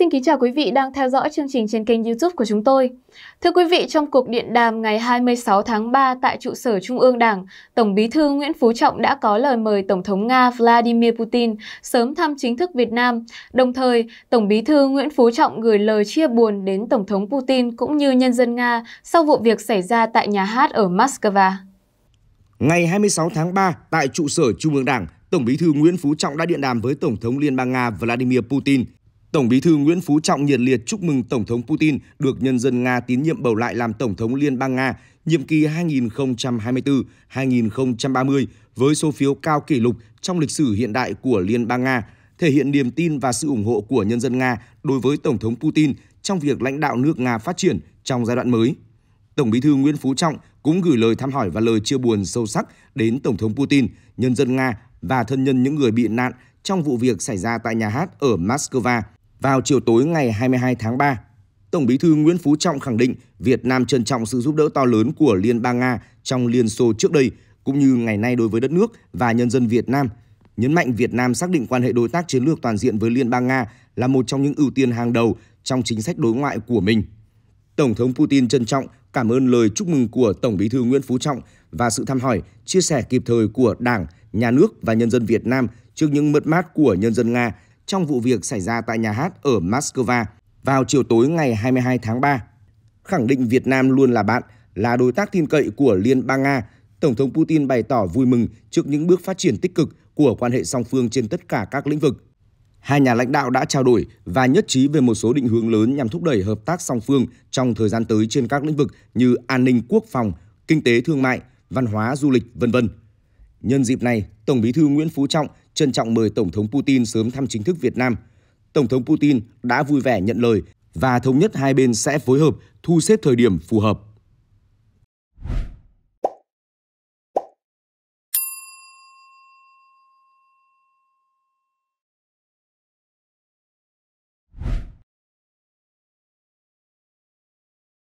Xin kính chào quý vị đang theo dõi chương trình trên kênh YouTube của chúng tôi. Thưa quý vị, trong cuộc điện đàm ngày 26 tháng 3 tại trụ sở Trung ương Đảng, Tổng Bí thư Nguyễn Phú Trọng đã có lời mời Tổng thống Nga Vladimir Putin sớm thăm chính thức Việt Nam. Đồng thời, Tổng Bí thư Nguyễn Phú Trọng gửi lời chia buồn đến Tổng thống Putin cũng như nhân dân Nga sau vụ việc xảy ra tại nhà hát ở Moscow. Ngày 26 tháng 3, tại trụ sở Trung ương Đảng, Tổng Bí thư Nguyễn Phú Trọng đã điện đàm với Tổng thống Liên bang Nga Vladimir Putin Tổng bí thư Nguyễn Phú Trọng nhiệt liệt chúc mừng Tổng thống Putin được nhân dân Nga tín nhiệm bầu lại làm Tổng thống Liên bang Nga nhiệm kỳ 2024-2030 với số phiếu cao kỷ lục trong lịch sử hiện đại của Liên bang Nga, thể hiện niềm tin và sự ủng hộ của nhân dân Nga đối với Tổng thống Putin trong việc lãnh đạo nước Nga phát triển trong giai đoạn mới. Tổng bí thư Nguyễn Phú Trọng cũng gửi lời thăm hỏi và lời chia buồn sâu sắc đến Tổng thống Putin, nhân dân Nga và thân nhân những người bị nạn trong vụ việc xảy ra tại nhà hát ở Moscow vào chiều tối ngày 22 tháng 3, Tổng Bí thư Nguyễn Phú Trọng khẳng định Việt Nam trân trọng sự giúp đỡ to lớn của Liên bang Nga trong Liên Xô trước đây cũng như ngày nay đối với đất nước và nhân dân Việt Nam, nhấn mạnh Việt Nam xác định quan hệ đối tác chiến lược toàn diện với Liên bang Nga là một trong những ưu tiên hàng đầu trong chính sách đối ngoại của mình. Tổng thống Putin trân trọng cảm ơn lời chúc mừng của Tổng Bí thư Nguyễn Phú Trọng và sự thăm hỏi, chia sẻ kịp thời của Đảng, Nhà nước và nhân dân Việt Nam trước những mất mát của nhân dân Nga trong vụ việc xảy ra tại nhà hát ở Moscow vào chiều tối ngày 22 tháng 3. Khẳng định Việt Nam luôn là bạn, là đối tác tin cậy của Liên bang Nga, Tổng thống Putin bày tỏ vui mừng trước những bước phát triển tích cực của quan hệ song phương trên tất cả các lĩnh vực. Hai nhà lãnh đạo đã trao đổi và nhất trí về một số định hướng lớn nhằm thúc đẩy hợp tác song phương trong thời gian tới trên các lĩnh vực như an ninh quốc phòng, kinh tế thương mại, văn hóa du lịch, vân vân. Nhân dịp này, Tổng Bí thư Nguyễn Phú Trọng trân trọng mời Tổng thống Putin sớm thăm chính thức Việt Nam. Tổng thống Putin đã vui vẻ nhận lời và thống nhất hai bên sẽ phối hợp thu xếp thời điểm phù hợp.